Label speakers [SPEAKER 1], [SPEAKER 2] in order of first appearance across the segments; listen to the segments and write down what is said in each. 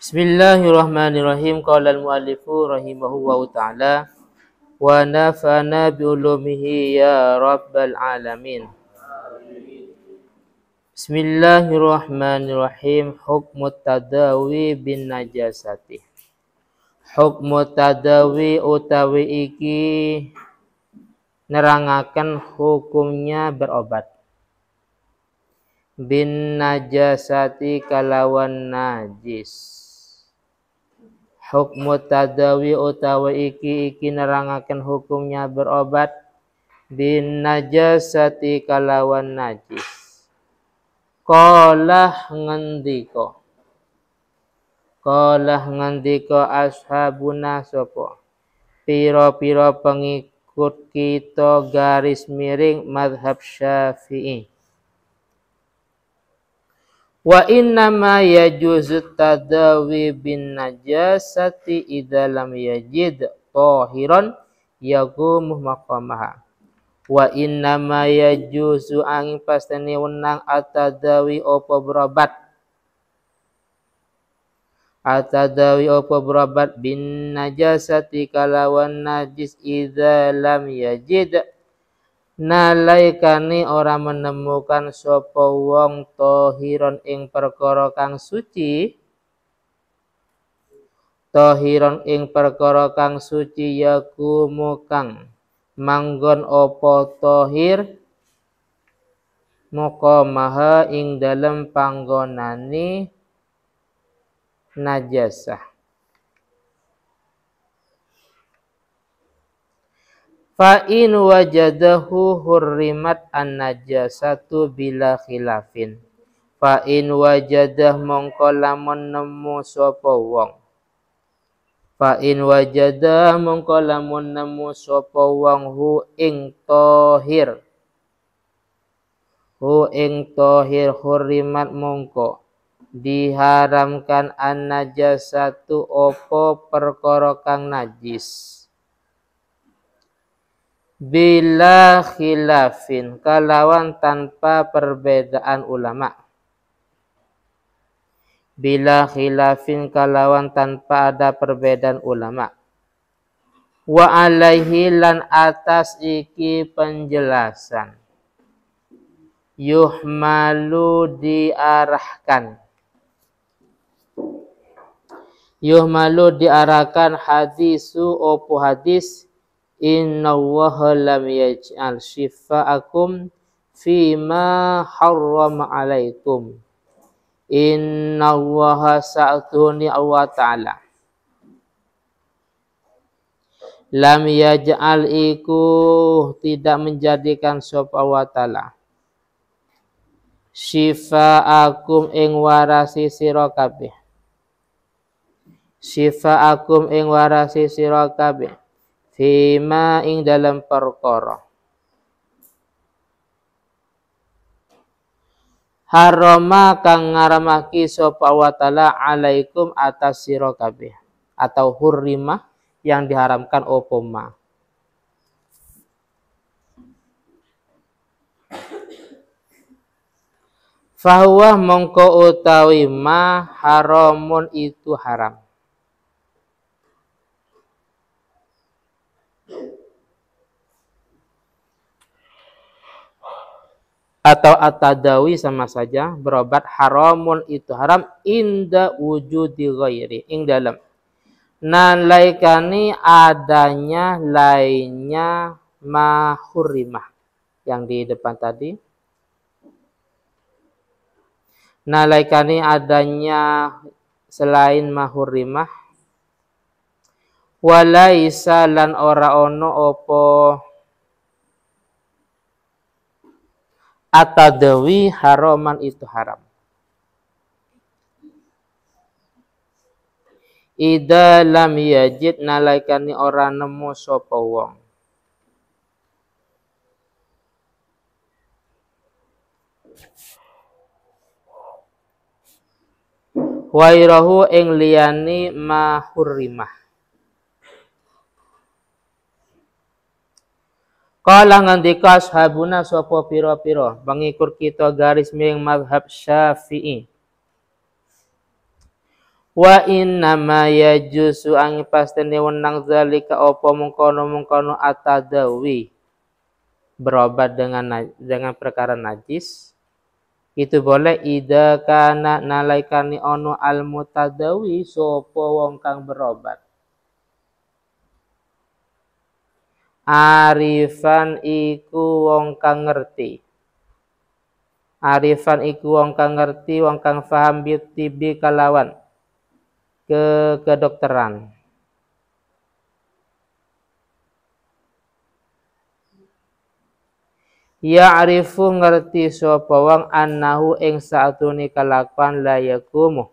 [SPEAKER 1] Bismillahirrahmanirrahim. Qala al-muallifu wa ta'ala wa nafa'na bi ulumihi ya rabbal alamin. Bismillahirrahmanirrahim. Hukmu tadawi bin najasati. Hukmu tadawi utawi iki nerangakan hukumnya berobat. Bin najasati kalawan najis hukmu tadawi utawa iki iki nerangaken hukumnya berobat bin najasati kalawan najis Kolah ngendiko Kolah ngendiko ashabuna sopo Piro-piro pengikut kita garis miring madhab syafi'i Wa inna ma yajuzu tadawi bin najasati idza lam yajid tahiran yagumuh maqamaha. Wa inna ma yajuzu angin pastani wenang atadawi opo berobat. Atadawi opo berobat bin najasati kalawan najis idza lam yajid nalaikani ora menemukan sapa wong tohiron ing perkara kang suci tohiron ing perkara kang suci yakumu kang manggon opo tohir maha ing dalem panggonani najasah fa in wajadahu hurrimat an najasatu bila khilafin fa in wajadah mongko lamun nemu sapa wong fa in wajadah mongko lamun nemu sapa wong hu ing tohir hu ing tohir hurrimat mongko diharamkan an najasatu opo perkara kang najis bila khilafin kalawan tanpa perbedaan ulama bila khilafin kalawan tanpa ada perbedaan ulama wa alaihi lan atas iki penjelasan yuhmalu diarahkan yuhmalu diarahkan hadisu opo hadis Inna innallaha lam yaj'al fi fima harrama alaikum allaha sa'atuni Allah ta'ala lam yaj'al iku tidak menjadikan sop Allah ta'ala syifa'akum ing warasi sira kabeh syifa'akum ing warasi sira kabeh Fima ing dalam perkara. Haroma kang ngaramaki sapa wa taala alaikum atas sira kabeh atau hurrima yang diharamkan opoma Fahuwa mongko utawi ma haramun itu haram. atau atadawi sama saja berobat haramun itu haram inda wujudi ghairi ing dalam nan laikani adanya lainnya mahurimah yang di depan tadi nah laikani adanya selain mahurimah walaisa lan ora ono opo atadawi haroman itu haram. Ida lam yajid nalaikani orang nemu sapa wong. Wairahu ing liyani mahurrimah. Kala ngandika ashabuna sapa pira-pira pengikut kita garis miring mazhab Syafi'i. Wa inna ma yajusu ang pastene wenang zalika apa mengkono-mengkono atadawi. Berobat dengan dengan perkara najis itu boleh ida kana nalaikani ono al mutadawi sapa wong kang berobat Arifan iku wong kang ngerti. Arifan iku wong kang ngerti, wong kang paham bitibi kalawan ke kedokteran. Ya Arifu ngerti sapa wong annahu ing saatune kelakuan la yakumu.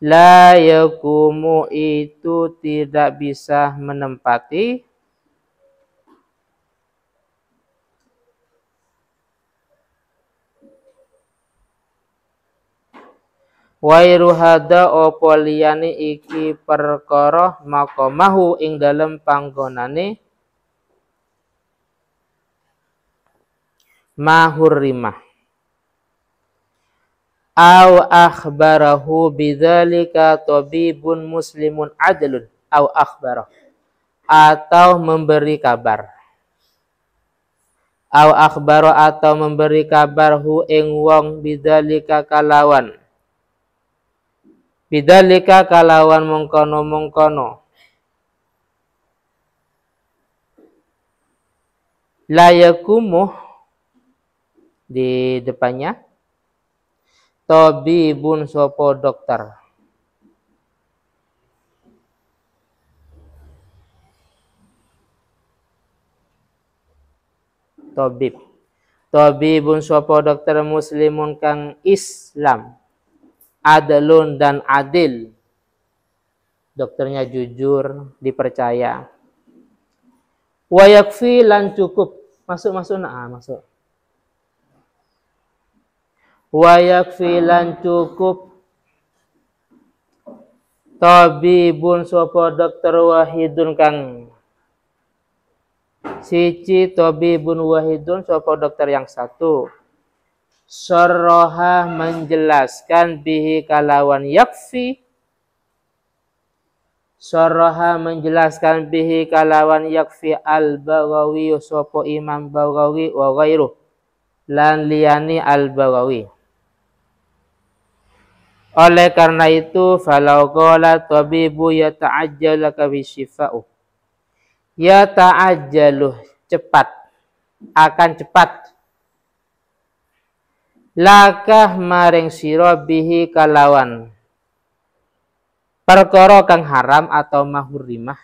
[SPEAKER 1] La yakumu itu tidak bisa menempati Wairu hada opo liyani iki perkara makomahu ing dalem panggonane mahurimah au akhbarahu bidzalika tabibun muslimun adlun au akhbarah atau memberi kabar au akhbaro atau memberi kabar hu ing wong bidzalika kalawan Bidalika kalawan mengkono-mengkono. Layakumuh di depannya. bun sopo dokter. tobib Tabibun sopo dokter muslimun kang Islam adalun dan adil. Dokternya jujur, dipercaya. Wayakfi lan cukup. Masuk, masuk, nah, ah, masuk. Wayakfi lan cukup. Tabibun sopo dokter wahidun kang. Tobi bun wahidun sopo dokter yang satu Soroha menjelaskan bihi kalawan yakfi. Soroha menjelaskan bihi kalawan yakfi al bawawi sopo Imam bawawi wa ghairuh lan liani al bawawi. Oleh karena itu, falau qala tabibu ta'ajjala kawishifa'u. Ya Yata'ajjalu cepat akan cepat lakah maring siro bihi kalawan perkara kang haram atau mahurimah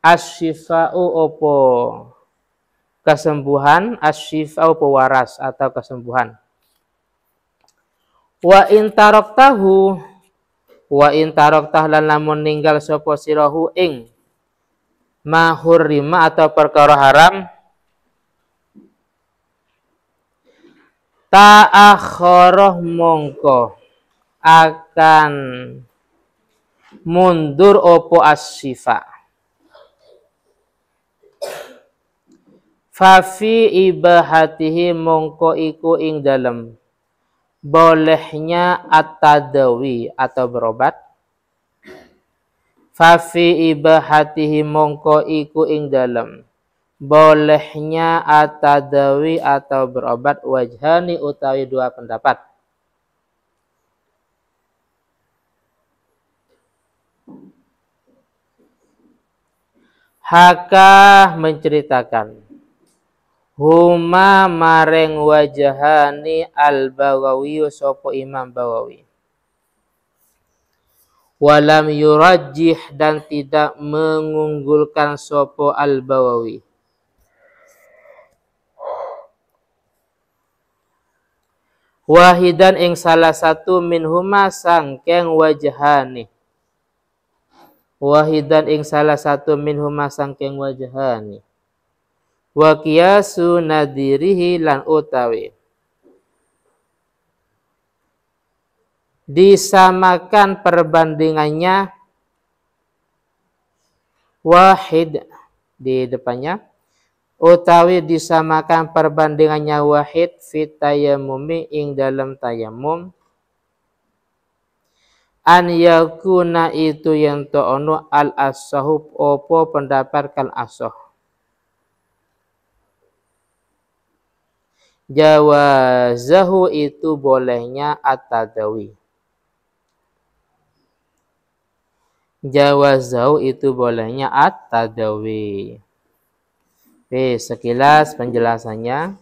[SPEAKER 1] asyifa'u opo kesembuhan asyifa'u pewaras atau kesembuhan wa intarok tahu wa intarok tahlan lamun ninggal sopo sirohu ing mahurimah atau perkara haram ta'akhoroh mongko akan mundur opo asyifa Fafi ibahatihi mongko iku ing dalem bolehnya atadawi atau berobat Fafi ibahatihi mongko iku ing dalem bolehnya atadawi atau berobat wajhani utawi dua pendapat. Haka menceritakan Huma mareng wajahani al-bawawi sopo imam bawawi Walam yurajih dan tidak mengunggulkan sopo al-bawawi wahidan ing salah satu minhuma sangkeng wajahani wahidan ing salah satu minhuma sangkeng wajahani wa nadirihi lan utawi disamakan perbandingannya wahid di depannya utawi disamakan perbandingannya wahid fit tayamumi ing dalam tayamum an yakuna itu yang to'onu al asahub opo pendapat kal asoh jawazahu itu bolehnya at-tadawi jawazahu itu bolehnya at-tadawi Oke, sekilas penjelasannya.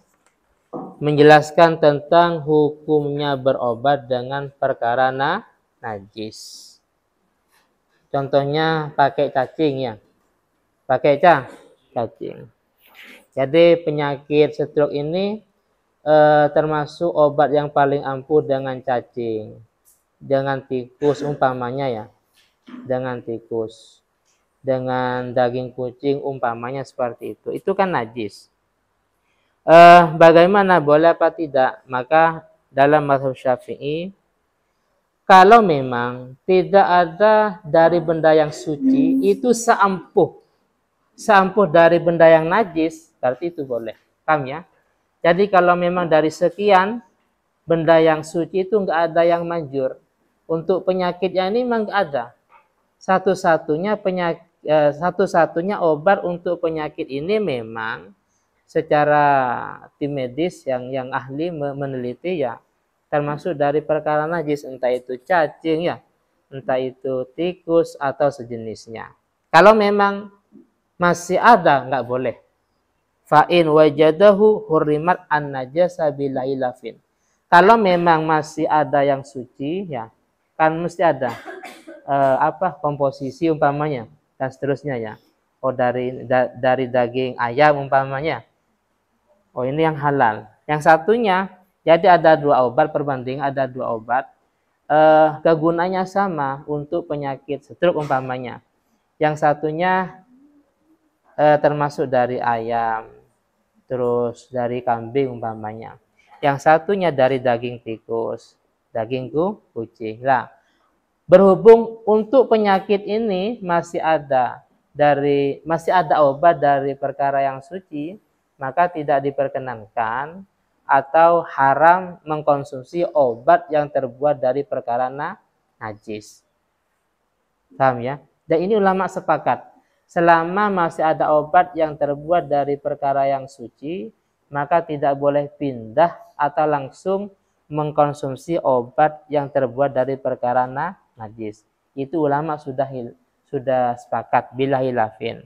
[SPEAKER 1] Menjelaskan tentang hukumnya berobat dengan perkara na, najis. Contohnya pakai cacing ya. Pakai ca, cacing. Jadi penyakit stroke ini eh, termasuk obat yang paling ampuh dengan cacing. dengan tikus umpamanya ya. dengan tikus dengan daging kucing umpamanya seperti itu. Itu kan najis. Eh, bagaimana boleh apa tidak? Maka dalam mazhab Syafi'i kalau memang tidak ada dari benda yang suci itu seampuh seampuh dari benda yang najis berarti itu boleh paham ya jadi kalau memang dari sekian benda yang suci itu enggak ada yang manjur untuk penyakitnya ini memang enggak ada satu-satunya penyakit Eh, satu-satunya obat untuk penyakit ini memang secara tim medis yang yang ahli meneliti ya termasuk dari perkara najis entah itu cacing ya entah itu tikus atau sejenisnya kalau memang masih ada nggak boleh fa'in wajadahu hurrimat an najasa kalau memang masih ada yang suci ya kan mesti ada eh, apa komposisi umpamanya dan seterusnya ya. Oh dari da, dari daging ayam umpamanya. Oh ini yang halal. Yang satunya jadi ada dua obat perbanding ada dua obat eh, kegunaannya sama untuk penyakit stroke umpamanya. Yang satunya eh, termasuk dari ayam, terus dari kambing umpamanya. Yang satunya dari daging tikus, daging kucing lah. Berhubung untuk penyakit ini masih ada dari masih ada obat dari perkara yang suci, maka tidak diperkenankan atau haram mengkonsumsi obat yang terbuat dari perkara najis. Paham ya? Dan ini ulama sepakat, selama masih ada obat yang terbuat dari perkara yang suci, maka tidak boleh pindah atau langsung mengkonsumsi obat yang terbuat dari perkara najis najis. Itu ulama sudah sudah sepakat bila hilafin.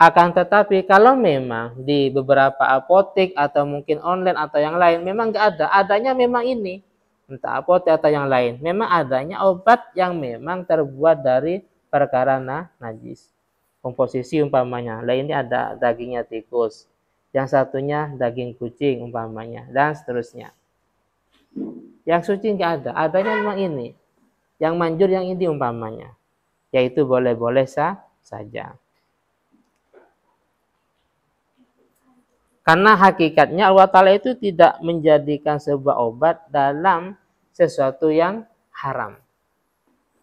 [SPEAKER 1] Akan tetapi kalau memang di beberapa apotek atau mungkin online atau yang lain memang nggak ada, adanya memang ini entah apotek atau yang lain, memang adanya obat yang memang terbuat dari perkara najis. Komposisi umpamanya, lainnya ada dagingnya tikus, yang satunya daging kucing umpamanya, dan seterusnya. Yang suci nggak ada, adanya memang ini yang manjur yang ini umpamanya yaitu boleh-boleh sah saja karena hakikatnya Allah Ta'ala itu tidak menjadikan sebuah obat dalam sesuatu yang haram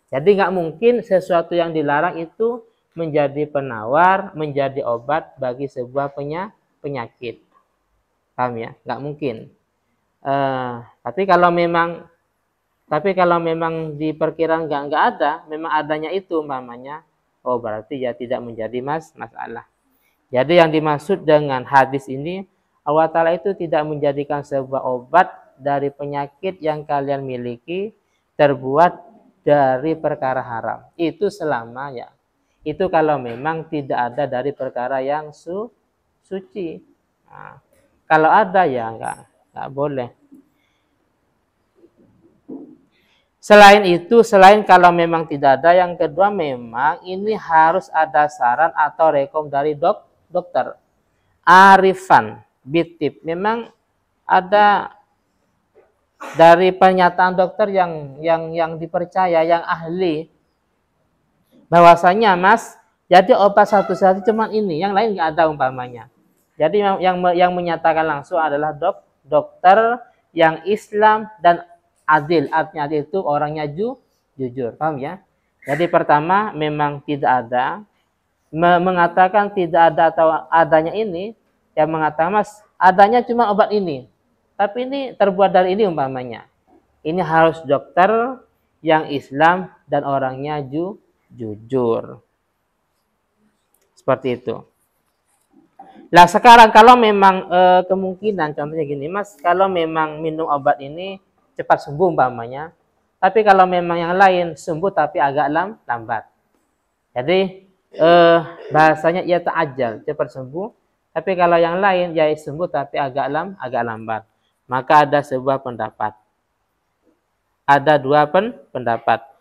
[SPEAKER 1] jadi nggak mungkin sesuatu yang dilarang itu menjadi penawar, menjadi obat bagi sebuah penyakit. Paham ya? Nggak mungkin. Uh, tapi kalau memang tapi kalau memang diperkirakan nggak nggak ada, memang adanya itu umpamanya, oh berarti ya tidak menjadi mas masalah. Jadi yang dimaksud dengan hadis ini, Allah Ta'ala itu tidak menjadikan sebuah obat dari penyakit yang kalian miliki terbuat dari perkara haram. Itu selama ya. Itu kalau memang tidak ada dari perkara yang su suci. Nah, kalau ada ya enggak, enggak boleh. Selain itu, selain kalau memang tidak ada, yang kedua memang ini harus ada saran atau rekom dari dok, dokter. Arifan, bitip. Memang ada dari pernyataan dokter yang yang yang dipercaya, yang ahli, bahwasanya mas, jadi obat satu-satu cuma ini, yang lain nggak ada umpamanya. Jadi yang yang menyatakan langsung adalah dok, dokter yang Islam dan adil artinya adil itu orangnya ju, jujur paham ya jadi pertama memang tidak ada Me mengatakan tidak ada atau adanya ini yang mengatakan mas adanya cuma obat ini tapi ini terbuat dari ini umpamanya ini harus dokter yang Islam dan orangnya ju jujur seperti itu nah sekarang kalau memang e, kemungkinan contohnya gini mas kalau memang minum obat ini cepat sembuh umpamanya. Tapi kalau memang yang lain sembuh tapi agak lam, lambat. Jadi eh, bahasanya ia ajal, cepat sembuh. Tapi kalau yang lain ya sembuh tapi agak lam, agak lambat. Maka ada sebuah pendapat. Ada dua pen, pendapat.